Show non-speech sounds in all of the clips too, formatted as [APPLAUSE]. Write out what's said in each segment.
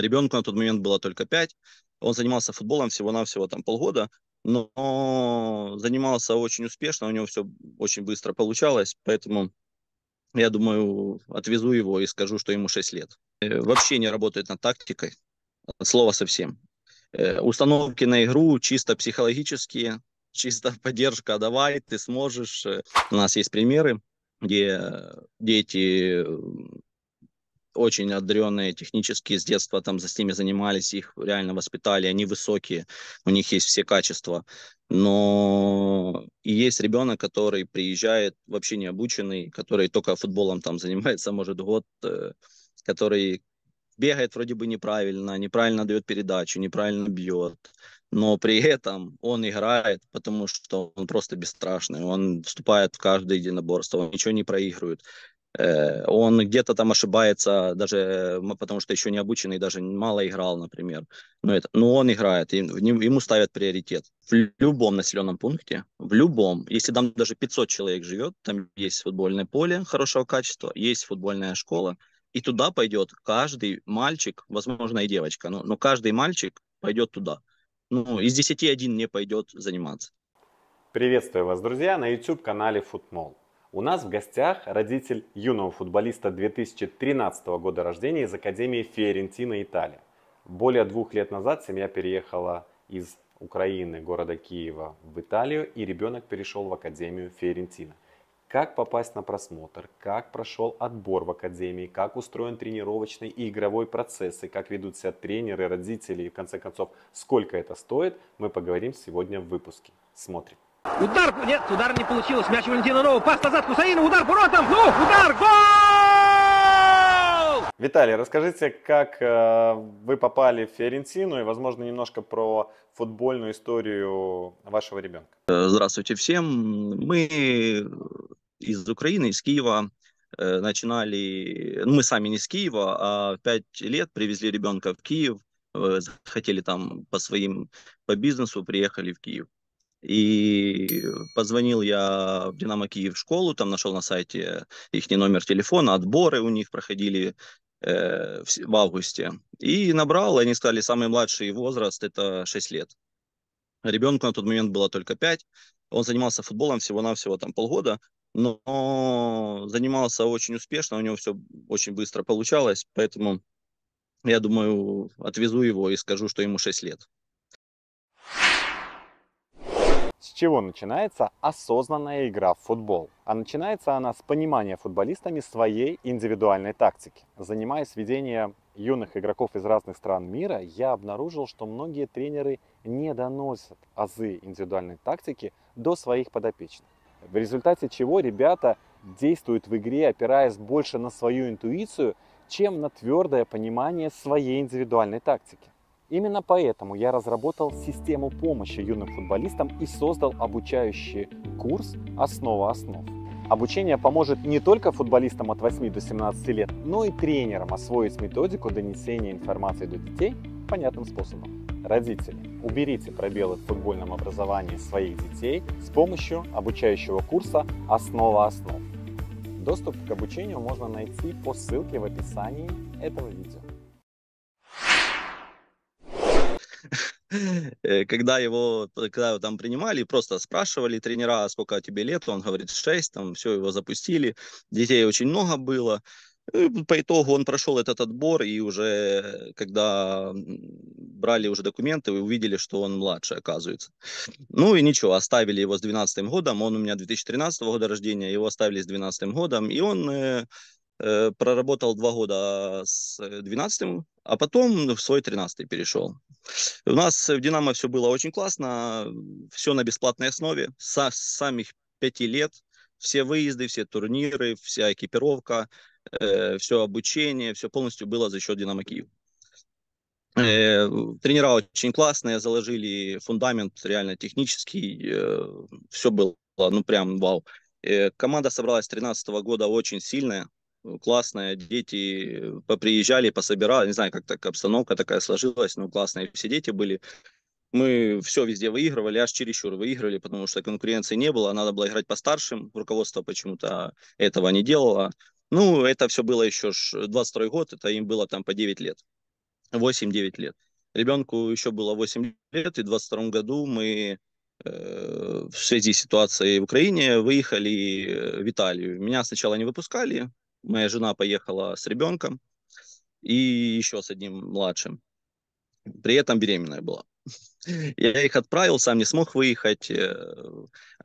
Ребенку на тот момент было только 5. Он занимался футболом всего-навсего там полгода, но занимался очень успешно, у него все очень быстро получалось, поэтому я думаю, отвезу его и скажу, что ему 6 лет. Э, вообще не работает над тактикой, от слова совсем. Э, установки на игру чисто психологические, [LAUGHS] чисто поддержка, давай, ты сможешь. Э, у нас есть примеры, где дети очень одаренные технически, с детства там за с ними занимались, их реально воспитали, они высокие, у них есть все качества. Но и есть ребенок, который приезжает вообще не обученный, который только футболом там занимается, может, год, э, который бегает вроде бы неправильно, неправильно дает передачу, неправильно бьет, но при этом он играет, потому что он просто бесстрашный, он вступает в каждое единоборство, он ничего не проигрывает. Э, он где-то там ошибается, даже э, потому что еще не обученный, даже мало играл, например. Но, это, но он играет, и ему ставят приоритет. В любом населенном пункте, в любом, если там даже 500 человек живет, там есть футбольное поле хорошего качества, есть футбольная школа, и туда пойдет каждый мальчик, возможно, и девочка, но, но каждый мальчик пойдет туда. Ну, из 10 один не пойдет заниматься. Приветствую вас, друзья, на YouTube-канале Футмол. У нас в гостях родитель юного футболиста 2013 года рождения из Академии Фиорентина, Италия. Более двух лет назад семья переехала из Украины, города Киева, в Италию, и ребенок перешел в Академию Фиорентина. Как попасть на просмотр, как прошел отбор в Академии, как устроен тренировочный и игровой процесс, и как ведут себя тренеры, родители, и в конце концов, сколько это стоит, мы поговорим сегодня в выпуске. Смотрим. Удар, нет, удар не получилось. Мяч Валентина Нова, пас назад Хусаина, удар Буротов, ну, удар, гол! Виталий, расскажите, как э, вы попали в Фиорентину и, возможно, немножко про футбольную историю вашего ребенка. Э, здравствуйте всем. Мы из Украины, из Киева э, начинали, ну, мы сами не из Киева, а пять лет привезли ребенка в Киев, э, хотели там по своим, по бизнесу, приехали в Киев. И позвонил я в «Динамо Киев» школу, там нашел на сайте их номер телефона, отборы у них проходили э, в, в августе. И набрал, и они сказали, самый младший возраст – это 6 лет. Ребенку на тот момент было только 5. Он занимался футболом всего-навсего там полгода, но занимался очень успешно, у него все очень быстро получалось, поэтому я думаю, отвезу его и скажу, что ему 6 лет. чего начинается осознанная игра в футбол? А начинается она с понимания футболистами своей индивидуальной тактики. Занимаясь ведением юных игроков из разных стран мира, я обнаружил, что многие тренеры не доносят азы индивидуальной тактики до своих подопечных. В результате чего ребята действуют в игре, опираясь больше на свою интуицию, чем на твердое понимание своей индивидуальной тактики. Именно поэтому я разработал систему помощи юным футболистам и создал обучающий курс «Основа основ». Обучение поможет не только футболистам от 8 до 17 лет, но и тренерам освоить методику донесения информации до детей понятным способом. Родители, уберите пробелы в футбольном образовании своих детей с помощью обучающего курса «Основа основ». Доступ к обучению можно найти по ссылке в описании этого видео. [LAUGHS] Э, когда его, когда его там принимали, просто спрашивали тренера, а сколько тебе лет, он говорит 6, там все, его запустили, детей очень много было, по итогу он прошел этот отбор, и уже когда брали уже документы, увидели, что он младше, оказывается. Ну и ничего, оставили его с 12 годом, он у меня 2013 года рождения, его оставили с 12 годом, и он э, Э, проработал два года с 12-м, э, а потом в свой 13-й перешел. У нас в «Динамо» все было очень классно, все на бесплатной основе, со, самих пяти лет, все выезды, все турниры, вся экипировка, э, все обучение, все полностью было за счет «Динамо Киев». Э, тренера очень классные, заложили фундамент реально технический, э, все было, ну прям вау. Э, команда собралась с 2013 года очень сильная, ну, классная, дети поприезжали, пособирали, не знаю, как так обстановка такая сложилась, но ну, классные все дети были. Мы все везде выигрывали, аж чересчур выигрывали, потому что конкуренции не было, а надо было играть по старшим, руководство почему-то этого не делало. Ну, это все было еще 22 год, это им было там по 9 лет, 8-9 лет. Ребенку еще было 8 лет, и в 22 году мы э, в связи с ситуацией в Украине выехали в Италию. Меня сначала не выпускали, Моя жена поехала с ребенком и еще с одним младшим. При этом беременная была. [LAUGHS] Я их отправил, сам не смог выехать. Э,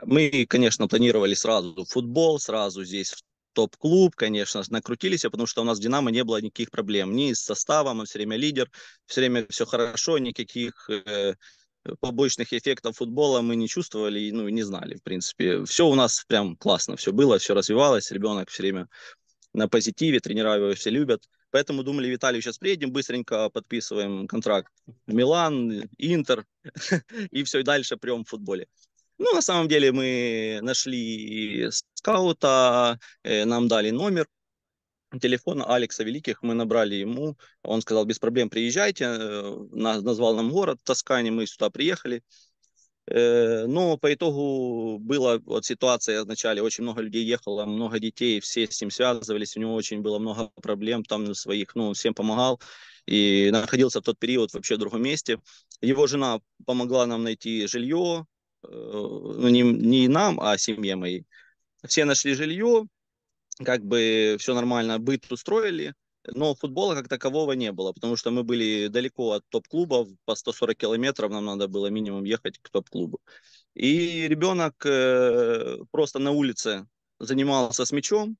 мы, конечно, планировали сразу футбол, сразу здесь в топ-клуб, конечно, накрутились, потому что у нас в «Динамо» не было никаких проблем. Ни с составом, он все время лидер, все время все хорошо, никаких э, побочных эффектов футбола мы не чувствовали, ну, и не знали, в принципе. Все у нас прям классно, все было, все развивалось, ребенок все время на позитиве, тренера его все любят. Поэтому думали, Виталий сейчас приедем, быстренько подписываем контракт Милан, Интер, [LAUGHS] и все, и дальше прям в футболе. Ну, на самом деле мы нашли скаута, э, нам дали номер, телефона Алекса Великих мы набрали ему. Он сказал, без проблем приезжайте. Э, назвал нам город Тоскане мы сюда приехали. Э, но по итогу была вот ситуация вначале, очень много людей ехало, много детей, все с ним связывались, у него очень было много проблем там своих, ну, всем помогал и находился в тот период вообще в другом месте. Его жена помогла нам найти жилье, э, ну, не, не нам, а семье моей. Все нашли жилье, как бы все нормально, быт устроили, но футбола как такового не было, потому что мы были далеко от топ-клуба, по 140 километров нам надо было минимум ехать к топ-клубу. И ребенок э, просто на улице занимался с мячом,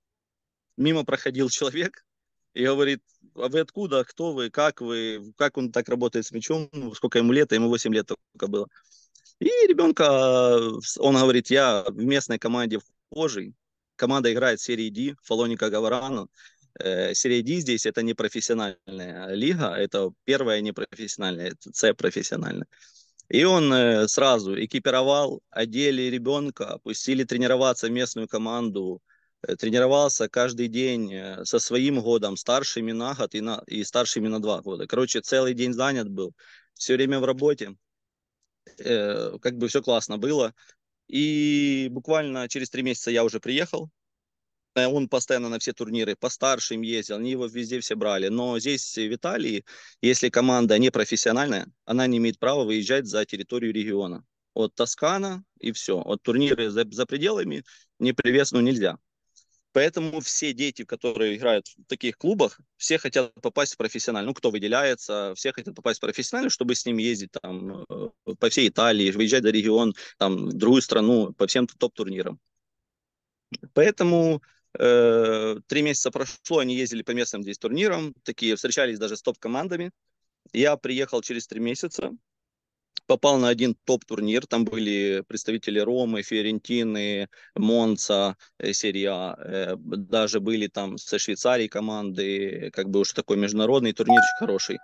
мимо проходил [LAUGHS] человек, и говорит, а вы откуда, кто вы, как вы, как он так работает с мячом, ну, сколько ему лет, а ему 8 лет только было. И ребенка, э, он говорит, я в местной команде вхожий, команда играет в серии D, Фалоника Гаварана, Э, середні здесь это не профессиональная лига, это первая непрофессиональная, это С профессиональная. И он э, сразу экипировал, одели ребенка, пустили тренироваться местную команду, э, тренировался каждый день со своим годом, старшими на год и, на, и старшими на два года. Короче, целый день занят был, все время в работе, как бы все классно было. И буквально через три месяца я уже приехал, Э, он постоянно на все турниры по старшим ездил, они его везде все брали. Но здесь, э, в Италии, если команда не профессиональная, она не имеет права выезжать за территорию региона. От Тоскана и все. От турниры за, за пределами не привез, нельзя. Поэтому все дети, которые играют в таких клубах, все хотят попасть в профессионально. Ну, кто выделяется, все хотят попасть в профессионально, чтобы с ним ездить там э, по всей Италии, выезжать за регион, там, в другую страну, по всем топ-турнирам. Поэтому Э, три месяца прошло, они ездили по местным здесь турнирам, такие встречались даже с топ-командами. Я приехал через три месяца, попал на один топ-турнир, там были представители Ромы, Фиорентины, Монца, э, Серия, а, э, даже были там со Швейцарии команды, как бы уж такой международный турнирчик хороший.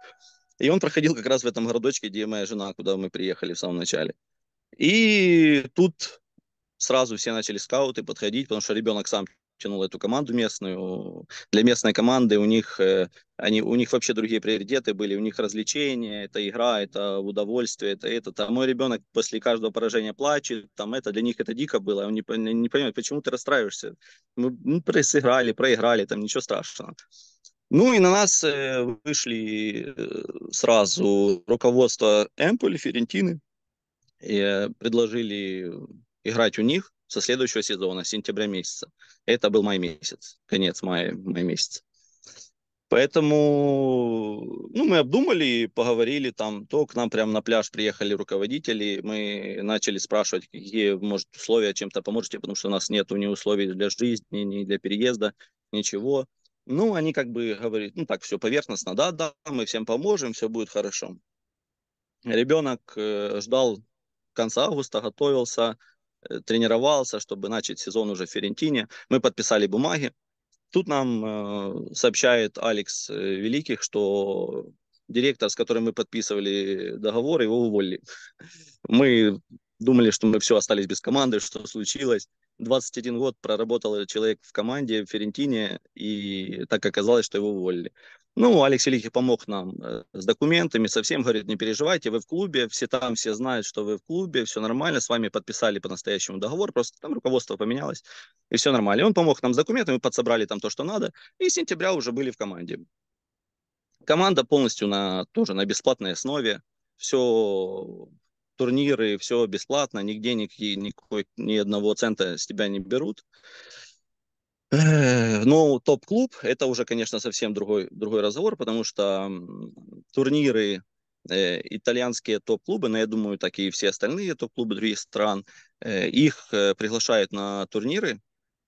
И он проходил как раз в этом городочке, где моя жена, куда мы приехали в самом начале. И тут сразу все начали скауты подходить, потому что ребенок сам тянул эту команду местную. Для местной команды у них, э, они, у них вообще другие приоритеты были, у них развлечения, это игра, это удовольствие, это это. А мой ребенок после каждого поражения плачет, там это, для них это дико было, он не, не понимает, почему ты расстраиваешься. Мы, мы пресыграли, проиграли, там ничего страшного. Ну и на нас э, вышли э, сразу руководство Эмполи, Ферентины, и предложили играть у них со следующего сезона, с сентября месяца. Это был май месяц, конец мая, май месяц Поэтому ну, мы обдумали, поговорили там, то к нам прямо на пляж приехали руководители, мы начали спрашивать, какие, может, условия чем-то поможете, потому что у нас нет ни условий для жизни, ни для переезда, ничего. Ну, они как бы говорят, ну так, все поверхностно, да, да, мы всем поможем, все будет хорошо. Ребенок э, ждал конца августа, готовился, Э, тренировался, чтобы начать сезон уже в Ферентине. Мы подписали бумаги. Тут нам э, сообщает Алекс э, Великих, что директор, с которым мы подписывали договор, его уволили. Мы думали, что мы все остались без команды, что случилось. 21 год проработал человек в команде в Ферентине, и так оказалось, что его уволили. Ну, Алекс Великий помог нам э, с документами, совсем говорит, не переживайте, вы в клубе, все там, все знают, что вы в клубе, все нормально, с вами подписали по-настоящему договор, просто там руководство поменялось, и все нормально. он помог нам с документами, мы подсобрали там то, что надо, и с сентября уже были в команде. Команда полностью на, тоже на бесплатной основе, все турниры, все бесплатно, нигде никакие, никакой, ни одного цента с тебя не берут. Ну, топ-клуб – это уже, конечно, совсем другой, другой разговор, потому что турниры э, итальянские топ-клубы, но я думаю, так и все остальные топ-клубы других стран, э, их э, приглашают на турниры,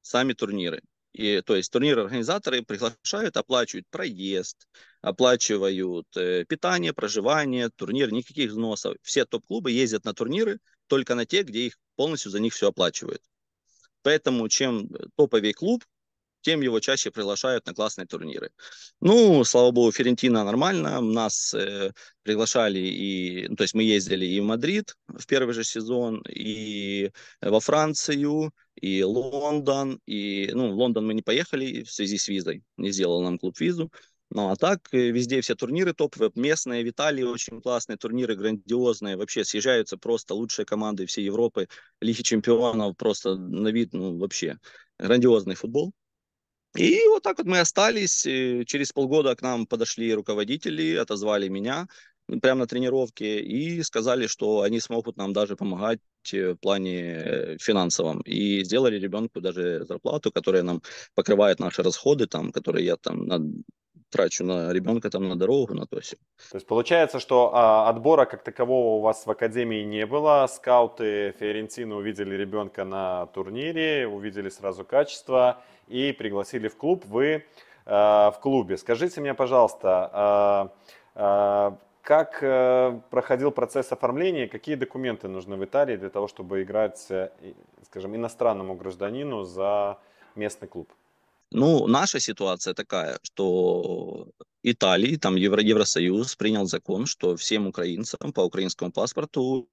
сами турниры. И, то есть турниры-организаторы приглашают, оплачивают проезд, оплачивают э, питание, проживание, турнир, никаких взносов. Все топ-клубы ездят на турниры только на те, где их полностью за них все оплачивают. Поэтому чем э, топовый клуб, тем его чаще приглашают на классные турниры. Ну, слава богу, Ферентина нормально. Нас э, приглашали и... Ну, то есть мы ездили и в Мадрид в первый же сезон, и э, во Францию, и Лондон. И, ну, в Лондон мы не поехали в связи с визой. Не сделал нам клуб визу. Ну, а так, э, везде все турниры топовые, местные, в очень классные турниры, грандиозные, вообще съезжаются просто лучшие команды всей Европы, Лиги Чемпионов, просто на вид, ну, вообще, грандиозный футбол. И вот так вот мы остались, э, через полгода к нам подошли руководители, отозвали меня, прямо на тренировке и сказали, что они смогут нам даже помогать э, в плане финансовом. И сделали ребенку даже зарплату, которая нам покрывает наши расходы, там, которые я там на трачу на ребенка, там, на дорогу, на то все. То есть получается, что а, отбора как такового у вас в академии не было. Скауты Фиорентины увидели ребенка на турнире, увидели сразу качество и пригласили в клуб. Вы а, в клубе. Скажите мне, пожалуйста, а, а, как э, проходил процесс оформления, какие документы нужны в Италии для того, чтобы играть, э, скажем, иностранному гражданину за местный клуб? Ну, наша ситуация такая, что Италии, там Евро, Евросоюз принял закон, что всем украинцам по украинскому паспорту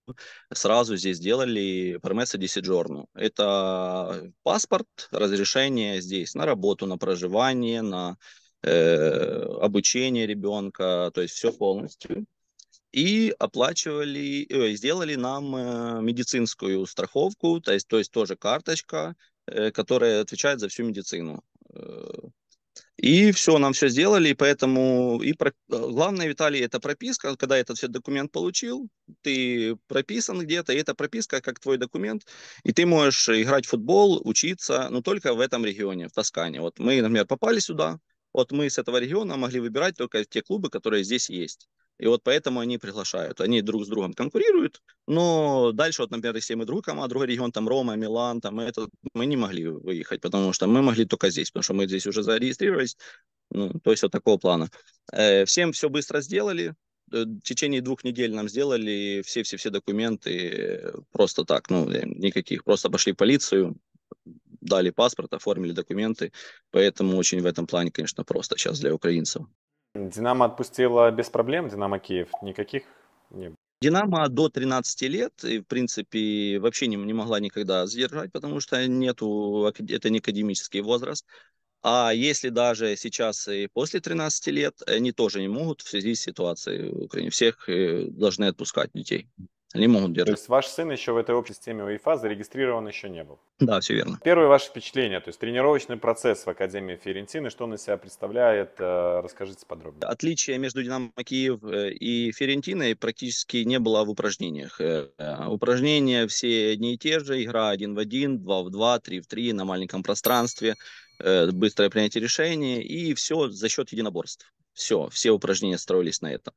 сразу здесь сделали permesso di soggiorno. Это паспорт, разрешение здесь на работу, на проживание, на э, обучение ребенка, то есть все полностью. И оплачивали, э, сделали нам э, медицинскую страховку, то есть, то есть тоже карточка, э, которая отвечает за всю медицину. Э, и все, нам все сделали, и поэтому... И про... Э, главное, Виталий, это прописка. Когда этот все документ получил, ты прописан где-то, и эта прописка как твой документ, и ты можешь играть в футбол, учиться, но только в этом регионе, в Тоскане. Вот мы, например, попали сюда, вот мы с этого региона могли выбирать только те клубы, которые здесь есть. И вот поэтому они приглашают. Они друг с другом конкурируют, но дальше, вот, например, если мы другой команда, другой регион, там Рома, Милан, там это, мы не могли выехать, потому что мы могли только здесь, потому что мы здесь уже зарегистрировались, ну, то есть вот такого плана. Э, всем все быстро сделали, э, в течение двух недель нам сделали все-все-все документы просто так, ну, э, никаких, просто пошли в полицию, дали паспорт, оформили документы, поэтому очень в этом плане, конечно, просто сейчас для украинцев. Динамо отпустила без проблем, Динамо Киев никаких не было. Динамо до 13 лет, и, в принципе, вообще не, не могла никогда задержать, потому что нету, это не академический возраст. А если даже сейчас и после 13 лет, они тоже не могут в связи с ситуацией в Украине. Всех э, должны отпускать детей. Они могут держать. То есть ваш сын еще в этой общей системе УЕФА зарегистрирован еще не был? Да, все верно. Первое ваше впечатление, то есть тренировочный процесс в Академии Ферентины, что он из себя представляет, э, расскажите подробнее. Отличия между Динамо Киев э, и Ферентиной практически не было в упражнениях. Э, упражнения все одни и те же, игра один в один, два в два, три в три на маленьком пространстве, быстрое принятие решений и все за счет единоборств. Все, все упражнения строились на этом.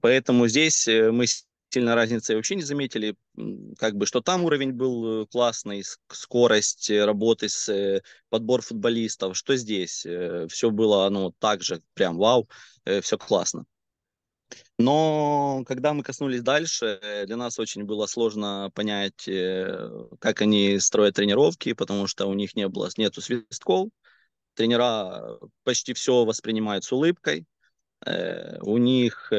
Поэтому здесь мы сильно разницы вообще не заметили. Как бы, что там уровень был э, классный, скорость э, работы, с, э, подбор футболистов, что здесь. Все было, ну, так же, прям вау, все классно. Но когда мы коснулись дальше, для нас очень было сложно понять, как они строят тренировки, потому что у них не было, нету свистков, тренера почти все воспринимают с улыбкой, у них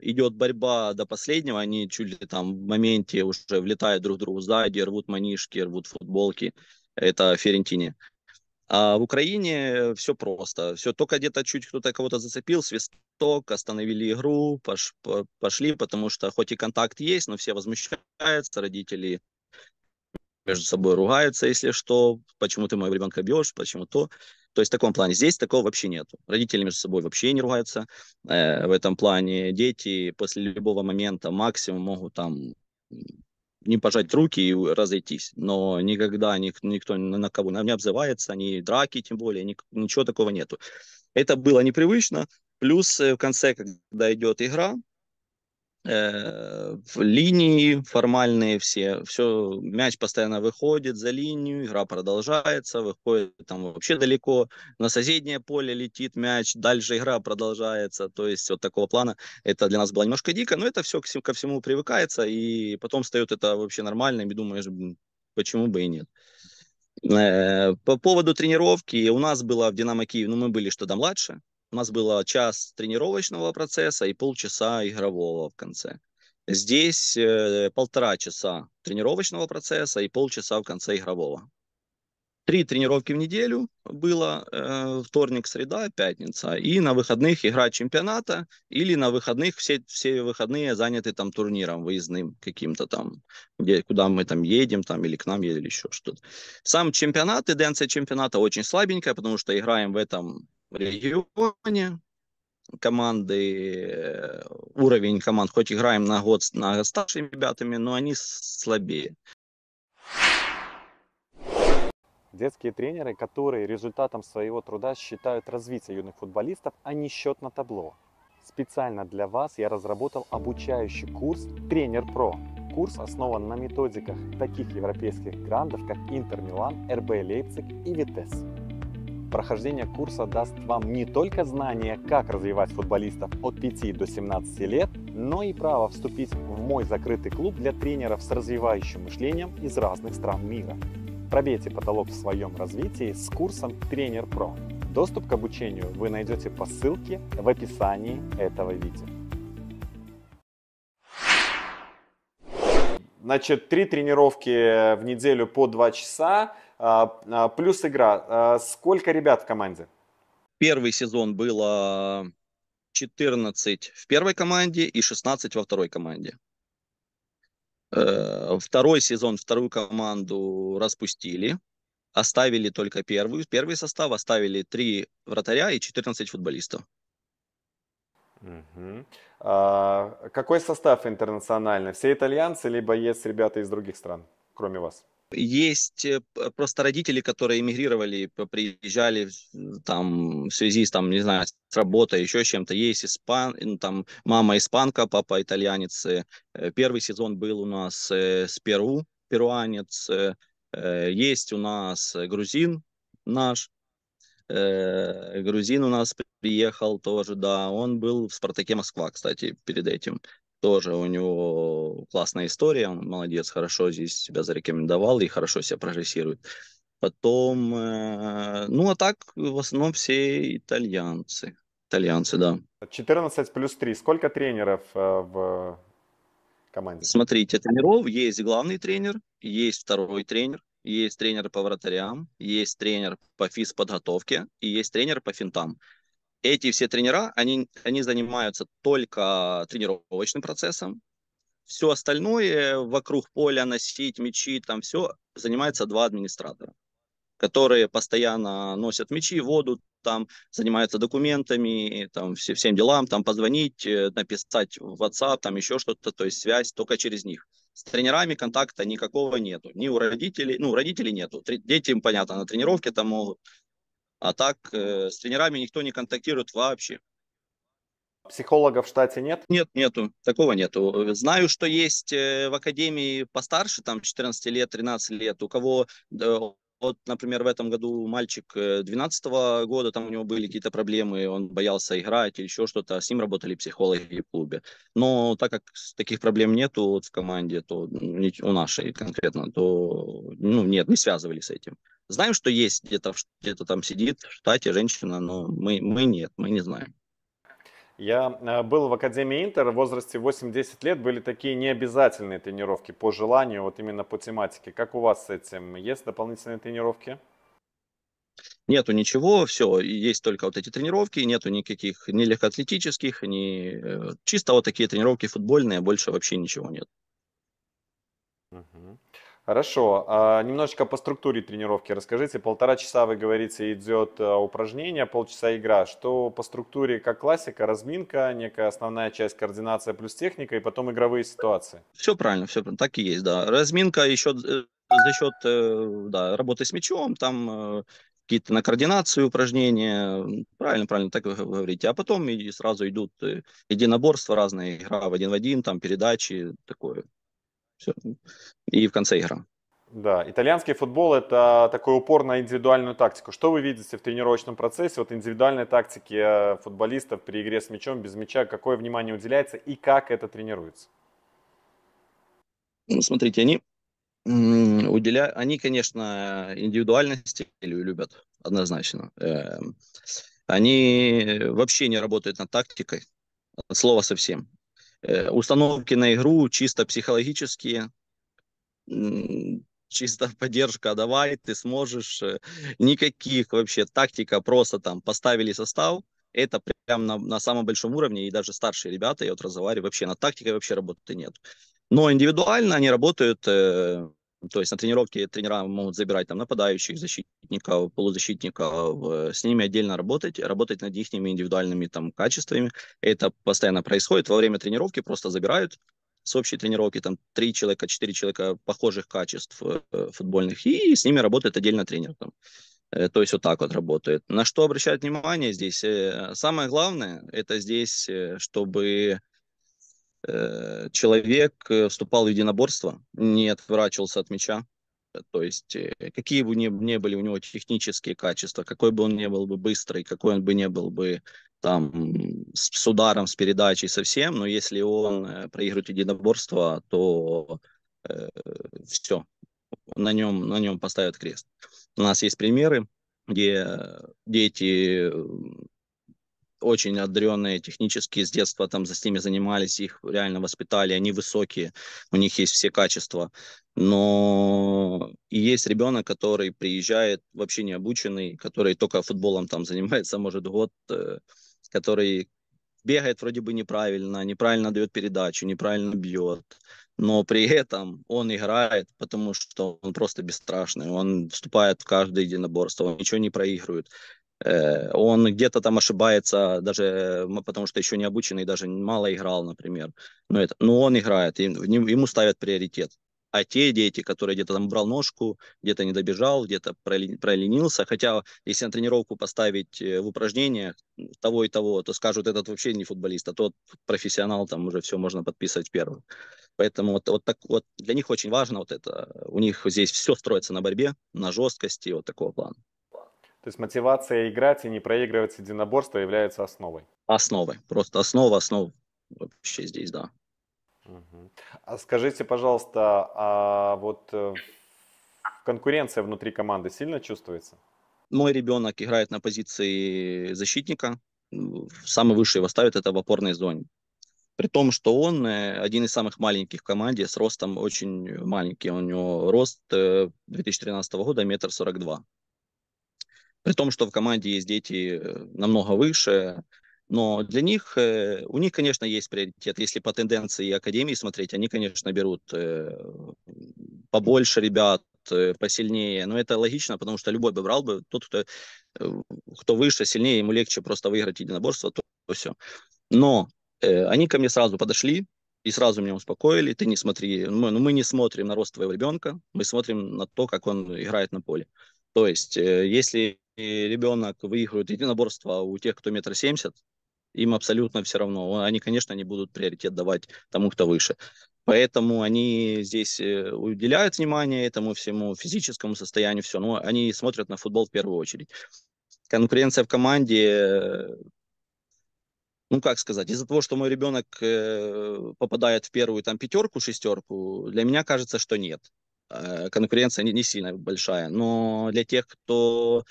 идет борьба до последнего, они чуть ли там в моменте уже влетают друг другу сзади, рвут манишки, рвут футболки. Это Ферентини. А в Украине все просто. Все только где-то чуть кто-то кого-то зацепил, свисток, остановили игру, пош, пошли, потому что хоть и контакт есть, но все возмущаются, родители между собой ругаются, если что, почему ты моего ребенка бьешь, почему то. То есть в таком плане. Здесь такого вообще нет. Родители между собой вообще не ругаются. Э, в этом плане дети после любого момента максимум могут там не пожать руки и разойтись. Но никогда ник, никто на кого не обзывается, ни драки тем более, ни, ничего такого нету. Это было непривычно. Плюс э, в конце, когда идет игра, Э, в линии формальные все, все, мяч постоянно выходит за линию, игра продолжается, выходит там вообще далеко, на соседнее поле летит мяч, дальше игра продолжается, то есть вот такого плана это для нас было немножко дико, но это все ко всему, ко всему привыкается, и потом встает это вообще нормально, и думаешь, почему бы и нет. Э, по поводу тренировки, у нас было в Динамо Киев, ну мы были что-то младше, у нас было час тренировочного процесса и полчаса игрового в конце. Здесь э, полтора часа тренировочного процесса и полчаса в конце игрового. Три тренировки в неделю было э, вторник, среда, пятница. И на выходных игра чемпионата или на выходных все, все выходные заняты там турниром выездным каким-то там, где, куда мы там едем там или к нам едем или еще что-то. Сам чемпионат, тенденция чемпионата очень слабенькая, потому что играем в этом регионе команды, э, уровень команд, хоть играем на год с на старшими ребятами, но они слабее. Детские тренеры, которые результатом своего труда считают развитие юных футболистов, а не счет на табло. Специально для вас я разработал обучающий курс «Тренер Про». Курс основан на методиках таких европейских грандов, как Интер Милан, РБ Лейпциг и Витес прохождение курса даст вам не только знания как развивать футболистов от 5 до 17 лет, но и право вступить в мой закрытый клуб для тренеров с развивающим мышлением из разных стран мира. Пробейте потолок в своем развитии с курсом «Тренер Про». Доступ к обучению вы найдете по ссылке в описании этого видео. Значит, три тренировки э, в неделю по два часа, а, а, плюс игра. А, сколько ребят в команде? Первый сезон было 14 в первой команде и 16 во второй команде. Э, второй сезон вторую команду распустили, оставили только первую. Первый состав оставили три вратаря и 14 футболистов. Угу. А, какой состав интернациональный? Все итальянцы, либо есть ребята из других стран, кроме вас? Есть э, просто родители, которые эмигрировали, приезжали там в связи с, там, не знаю, с работой, еще чем-то. Есть испан, там мама испанка, папа итальянец. Э, э, первый сезон был у нас с Перу, перуанец. Есть у нас грузин наш, Э, грузин у нас приехал тоже, да. Он был в «Спартаке Москва», кстати, перед этим. Тоже у него классная история. Он молодец, хорошо здесь себя зарекомендовал и хорошо себя прогрессирует. Потом, э, ну а так в основном все итальянцы. Итальянцы, да. 14 плюс 3. Сколько тренеров э, в команде? Смотрите, тренеров есть главный тренер, есть второй тренер, есть тренер по вратарям, есть тренер по физподготовке и есть тренер по финтам. Эти все тренера, они, они занимаются только тренировочным процессом. Все остальное вокруг поля, носить мячи, там все, занимается два администратора, которые постоянно носят мячи, воду, там занимаются документами, там все, всем делам, там позвонить, э, написать в WhatsApp, там еще что-то, то есть связь только через них. С тренерами контакта никакого нету. Ни у родителей, ну, родителей нету. Дети, им понятно, на тренировке там могут. А так э, с тренерами никто не контактирует вообще. Психолога в штате нет? Нет, нету. Такого нету. Знаю, что есть э, в академии постарше, там 14 лет, 13 лет, у кого вот, например, в этом году мальчик 12 э, года, там у него были какие-то проблемы, он боялся играть или еще что-то, а с ним работали психологи в клубе. Но так как таких проблем нету вот в команде, то ну, у нашей конкретно, то ну, нет, не связывали с этим. Знаем, что есть где-то где, там сидит в штате женщина, но мы, мы нет, мы не знаем. Я э, был в Академии Интер в возрасте 8-10 лет, были такие необязательные тренировки по желанию, вот именно по тематике. Как у вас с этим? Есть дополнительные тренировки? Нету ничего, все, есть только вот эти тренировки, нету никаких ни легкоатлетических, ни э, чисто вот такие тренировки футбольные, больше вообще ничего нет. Угу. Хорошо. А немножечко по структуре тренировки расскажите. Полтора часа, вы говорите, идет э, упражнение, полчаса игра. Что по структуре, как классика, разминка, некая основная часть координация плюс техника и потом игровые ситуации? Все правильно, все так и есть, да. Разминка еще э, за счет э, да, работы с мячом, там какие-то на координацию упражнения. Правильно, правильно, так вы говорите. А потом и сразу идут единоборства разные, игра в один в один, там передачи, такое. Все. И в конце игра. Да, итальянский футбол – это такой упор на индивидуальную тактику. Что вы видите в тренировочном процессе, вот индивидуальной тактике э, футболистов при игре с мячом, без мяча, какое внимание уделяется и как это тренируется? Ну, смотрите, они, уделя... они, конечно, индивидуальности любят, однозначно. Эм, они э, вообще не работают над тактикой, от слова совсем установки на игру, чисто психологические, чисто [LAUGHS] поддержка, давай, ты сможешь, никаких вообще тактика, просто там поставили состав, это прям на, на самом большом уровне, и даже старшие ребята, я вот разговариваю, вообще на тактике вообще работы нет. Но индивидуально они работают э, то есть на тренировке тренера могут забирать там нападающих, защитников, полузащитников, с ними отдельно работать, работать над их индивидуальными там качествами. Это постоянно происходит. Во время тренировки просто забирают с общей тренировки там три человека, четыре человека похожих качеств э, футбольных, и с ними работает отдельно тренер там. Э, то есть вот так вот работает. На что обращать внимание здесь? Э, самое главное, это здесь, чтобы Э, человек э, вступал в единоборство, не отворачивался от мяча. То есть э, какие бы ни, ни были у него технические качества, какой бы он ни был бы быстрый, какой он бы не был бы там с, с ударом, с передачей, совсем, но если он э, проигрывает единоборство, то э, все, на нем, на нем поставят крест. У нас есть примеры, где дети очень одаренные технически, с детства там с ними занимались, их реально воспитали, они высокие, у них есть все качества. Но и есть ребенок, который приезжает вообще не обученный, который только футболом там [LAUGHS] занимается, может, год, э, который бегает вроде бы неправильно, неправильно дает передачу, неправильно бьет, но при этом он играет, потому что он просто бесстрашный, он вступает в каждое единоборство, он ничего не проигрывает. Э, он где-то там ошибается, даже потому что еще не обученный, даже мало играл, например. Но, это, но он играет, ему ставят приоритет. А те дети, которые где-то там брал ножку, где-то не добежал, где-то проленился, хотя если на тренировку поставить э, в упражнение того и того, то скажут, этот вообще не футболист, а тот профессионал, там уже все можно подписывать первым. Поэтому вот, вот, так, вот для них очень важно вот это. У них здесь все строится на борьбе, на жесткости, вот такого плана. То есть мотивация играть и не проигрывать единоборство является основой. Основой. Просто основа основа вообще здесь, да. Угу. А скажите, пожалуйста, а вот э, конкуренция внутри команды сильно чувствуется? Мой ребенок играет на позиции защитника. Самый высший его ставит это в опорной зоне. При том, что он э, один из самых маленьких в команде, с ростом очень маленький. У него рост 2013 э, года метр сорок два. При том, что в команде есть дети э, намного выше, но для них, э, у них, конечно, есть приоритет. Если по тенденции Академии смотреть, они, конечно, берут э, побольше ребят, посильнее. Но это логично, потому что любой бы брал бы. Тот, кто, кто выше, сильнее, ему легче просто выиграть единоборство, то, то все. Но они ко мне сразу подошли, и сразу меня успокоили, ты не смотри, мы, ну, мы не смотрим на рост твоего ребенка, мы смотрим на то, как он играет на поле. То есть, если ребенок выигрывает единоборство у тех, кто метр семьдесят, им абсолютно все равно. Они, конечно, не будут приоритет давать тому, кто выше. Поэтому они здесь э, уделяют внимание этому всему физическому состоянию, все. Но они смотрят на футбол в первую очередь. Конкуренция в команде э, ну как сказать, из-за того, что мой ребенок э, попадает в первую там пятерку, шестерку, для меня кажется, что нет. конкуренция не, не сильно большая, но для тех, кто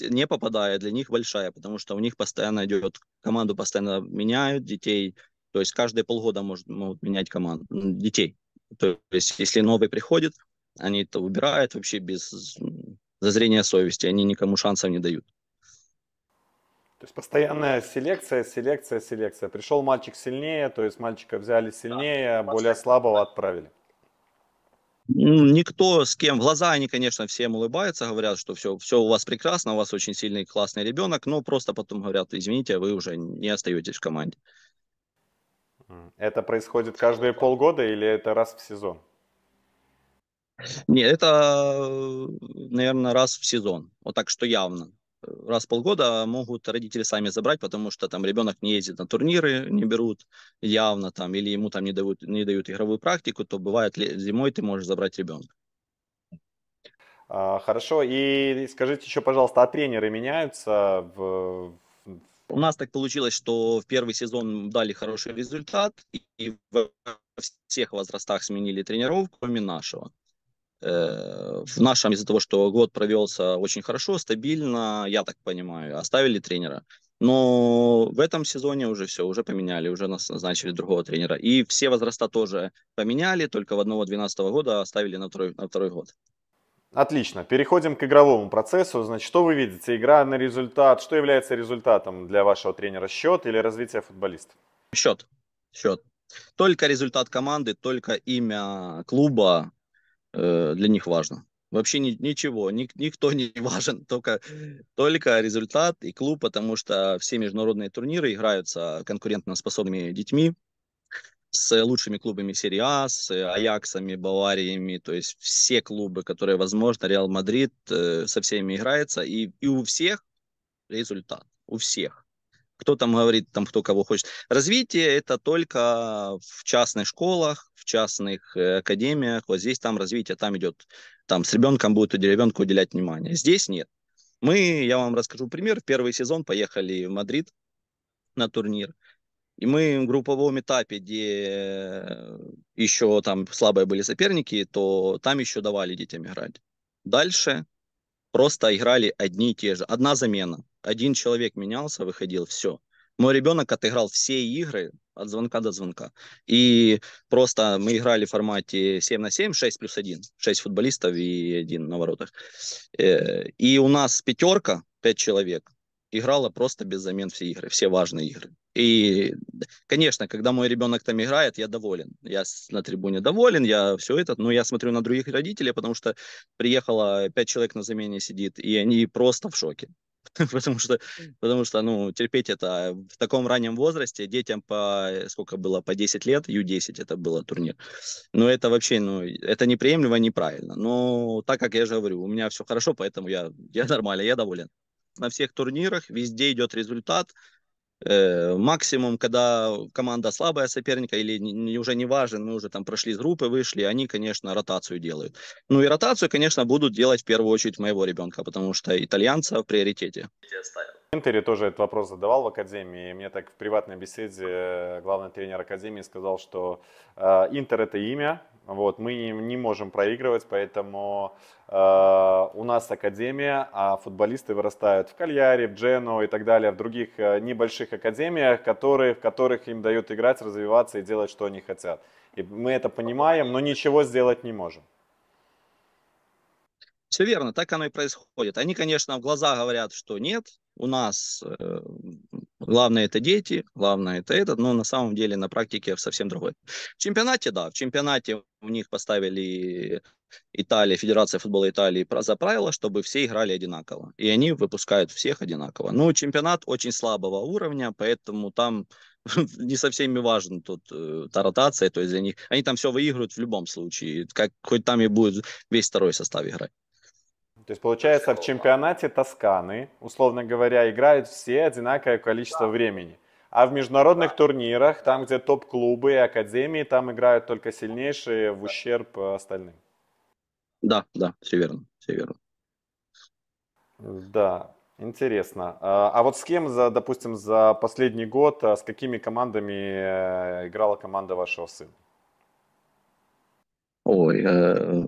не попадая, для них большая, потому что у них постоянно идет, команду постоянно меняют, детей, то есть каждые полгода может, могут менять команду, детей. То есть если новый приходит, они это убирают вообще без зазрения совести, они никому шансов не дают. То есть постоянная селекция, селекция, селекция. Пришел мальчик сильнее, то есть мальчика взяли сильнее, да, более слабого отправили. Никто с кем, в глаза они, конечно, всем улыбаются, говорят, что все, все у вас прекрасно, у вас очень сильный классный ребенок, но просто потом говорят, извините, вы уже не остаетесь в команде. Это происходит каждые полгода или это раз в сезон? Нет, это, э, наверное, раз в сезон. Вот так что явно раз в полгода могут родители сами забрать, потому что там ребенок не ездит на турниры, не берут явно там, или ему там не дают, не дают игровую практику, то бывает зимой ты можешь забрать ребенка. А, хорошо, и скажите еще, пожалуйста, а тренеры меняются в, у нас так получилось, что в первый сезон дали хороший результат, и во всех возрастах сменили тренеров, кроме нашего. Э, в нашем из-за того, что год провелся очень хорошо, стабильно, я так понимаю, оставили тренера. Но в этом сезоне уже все, уже поменяли, уже нас назначили другого тренера. И все возраста тоже поменяли, только в одного 12 года оставили на второй, на второй год. Отлично. Переходим к игровому процессу. Значит, что вы видите? Игра на результат. Что является результатом для вашего тренера? Счет или развитие футболиста? Счет. Счет. Только результат команды, только имя клуба, Э, для них важно. Вообще ни, ничего, ни, никто [LAUGHS] не важен, только, только результат и клуб, потому что все международные турниры играются конкурентоспособными детьми, с лучшими клубами серии А, с Аяксами, Бавариями, то есть все клубы, которые возможно, Реал Мадрид э, со всеми играется, и, и у всех результат, у всех кто там говорит, там кто кого хочет. Развитие это только в частных школах, в частных э, академиях. Вот здесь там развитие, там идет, там с ребенком будет ребенку уделять внимание. Здесь нет. Мы, я вам расскажу пример. первый сезон поехали в Мадрид на турнир. И мы в групповом этапе, где э, еще там слабые были соперники, то там еще давали детям играть. Дальше просто играли одни и те же. Одна замена один человек менялся, выходил, все. Мой ребенок отыграл все игры от звонка до звонка. И просто мы играли в формате 7 на 7, 6 плюс 1, 6 футболистов и один на воротах. Э, и у нас пятерка, 5 человек, играла просто без замен все игры, все важные игры. И, конечно, когда мой ребенок там играет, я доволен. Я на трибуне доволен, я все это. Но я смотрю на других родителей, потому что приехало пять человек на замене сидит, и они просто в шоке. [LAUGHS] потому что, потому что, ну, терпеть это в таком раннем возрасте, детям по, э, сколько было, по 10 лет, Ю-10 это было турнир. но ну, это вообще, ну, это неприемлемо, неправильно. Но так как я же говорю, у меня все хорошо, поэтому я, я нормально, я доволен. На всех турнирах везде идет результат, Э, максимум, когда команда слабая соперника или уже не важен, мы уже там прошли из группы, вышли, они, конечно, ротацию делают. Ну и ротацию, конечно, будут делать в первую очередь моего ребенка, потому что итальянца в приоритете. Интере тоже этот вопрос задавал в Академии, и мне так в приватной беседе э, главный тренер Академии сказал, что э, Интер это имя, вот, мы не, не можем проигрывать, поэтому э, у нас академия, а футболисты вырастают в Кальяре, в Джену и так далее, в других э, небольших академиях, которые, в которых им дают играть, развиваться и делать, что они хотят. И мы это понимаем, но ничего сделать не можем. Все верно, так оно и происходит. Они, конечно, в глаза говорят, что нет, у нас э, Главное это дети, главное это этот, но на самом деле на практике совсем другой. В чемпионате, да, в чемпионате у них поставили Италия, Федерация футбола Италии за правило, чтобы все играли одинаково. И они выпускают всех одинаково. Но чемпионат очень слабого уровня, поэтому там [LAUGHS] не со всеми важен тут э, та ротация, то есть для них, они там все выиграют в любом случае, как хоть там и будет весь второй состав играть. То есть получается в чемпионате Тосканы, условно говоря, играют все одинаковое количество да. времени. А в международных да. турнирах, там где топ-клубы и академии, там играют только сильнейшие в ущерб э, остальным. Да, да, все верно, все верно. Да, интересно. А, а вот с кем, за, допустим, за последний год, а с какими командами э, играла команда вашего сына? Ой, э,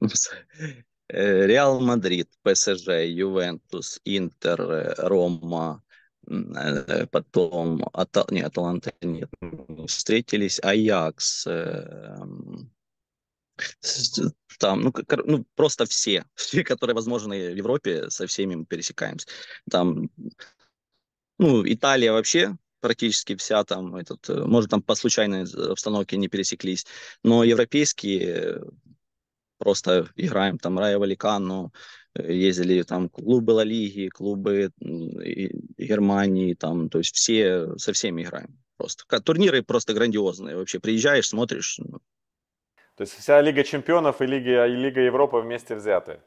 [LAUGHS] Э, Реал Мадрид, ПСЖ, Ювентус, Интер, э, Рома, э, потом Ата... нет, Аталанта нет, встретились, Аякс, там, ну, ну, просто все, все, которые возможны в Европе, со всеми мы пересекаемся. Там, ну, Италия вообще практически вся там, этот, может, там по случайной обстановке не пересеклись, но европейские просто играем там Раева Ликану, э, ездили там клубы Ла Лиги, клубы Германии, там, то есть все, со всеми играем просто. Турниры просто грандиозные. Вообще приезжаешь, смотришь. Ну. То есть вся Лига Чемпионов и Лига, и Лига Европы вместе взяты?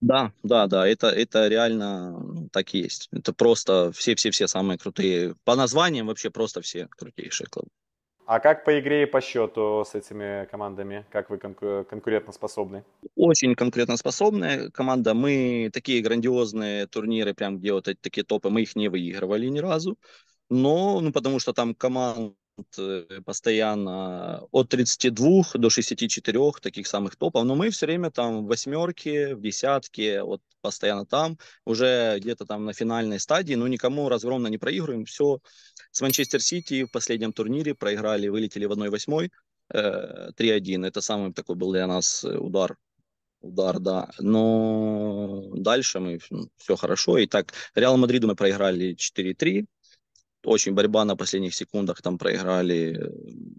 Да, да, да, это, это реально ну, так и есть. Это просто все-все-все самые крутые. По названиям вообще просто все крутейшие клубы. А как по игре и по счету с этими командами? Как вы конку- конкурентоспособны? Очень конкурентоспособная команда. Мы такие грандиозные турниры, прям где вот эти такие топы, мы их не выигрывали ни разу. Но, ну, потому что там команд Э, постоянно от 32 до 64 таких самых топов, но мы все время там в восьмерке, в десятке, вот постоянно там, уже где-то там на финальной стадии, Но никому разгромно не проигрываем, все с Манчестер Сити в последнем турнире проиграли, вылетели в 1-8, 3-1, э, это самый такой был для нас э, удар удар, да. Но дальше мы ну, все хорошо. И так Реал Мадриду мы проиграли 4-3, очень борьба на последних секундах, там проиграли, э,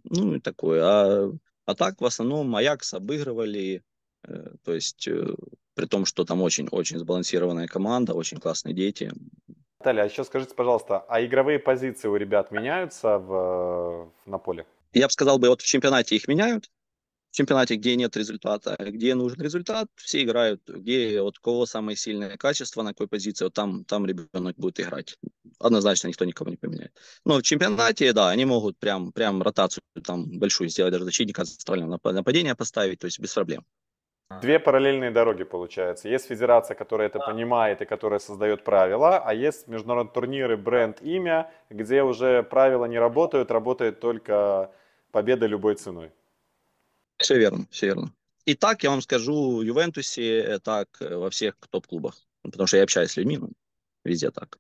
ну и такое. А, а так в основном Аякс обыгрывали, э, то есть э, при том, что там очень-очень сбалансированная команда, очень классные дети. Наталья, а еще скажите, пожалуйста, а игровые позиции у ребят меняются в, на поле? Я бы сказал, бы, вот в чемпионате их меняют, чемпионате, где нет результата, где нужен результат, все играют, где от кого самое сильное качество, на какой позиции, вот там, там ребенок будет играть. Однозначно никто никого не поменяет. Но в чемпионате, да, они могут прям, прям ротацию там большую сделать, даже защитника центрального нападения поставить, то есть без проблем. Две параллельные дороги получается. Есть федерация, которая это да. понимает и которая создает правила, а есть международные турниры, бренд, имя, где уже правила не работают, работает только победа любой ценой. Все верно, все верно. И так, я вам скажу, в Ювентусе так э, во всех топ-клубах. Ну, потому что я общаюсь с людьми, ну, везде так.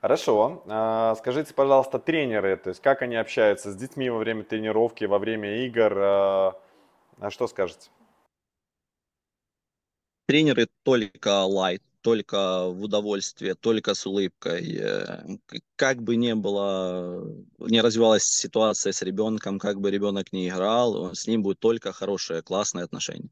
Хорошо. А, скажите, пожалуйста, тренеры, то есть как они общаются с детьми во время тренировки, во время игр? А, а что скажете? Тренеры только лайт только в удовольствие, только с улыбкой. Э, как бы не было, не развивалась ситуация с ребенком, как бы ребенок не играл, с ним будет только хорошее, классное отношение,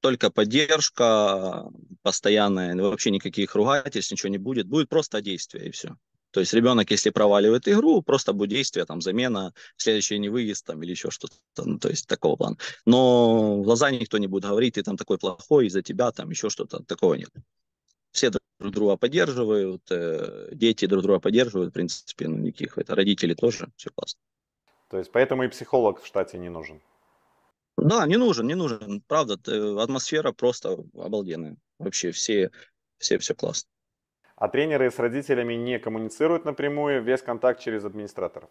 Только поддержка постоянная, вообще никаких ругательств, ничего не будет. Будет просто действие и все. То есть ребенок, если проваливает игру, просто будет действие, там, замена, следующий не выезд, там, или еще что-то, ну, то есть такого плана. Но в глаза никто не будет говорить, ты там такой плохой из-за тебя, там, еще что-то, такого нет все друг друга поддерживают, э, дети друг друга поддерживают, в принципе, ну, никаких. Это родители тоже, все классно. То есть поэтому и психолог в штате не нужен? Да, не нужен, не нужен. Правда, э, атмосфера просто обалденная. Вообще все, все, все классно. А тренеры с родителями не коммуницируют напрямую, весь контакт через администраторов?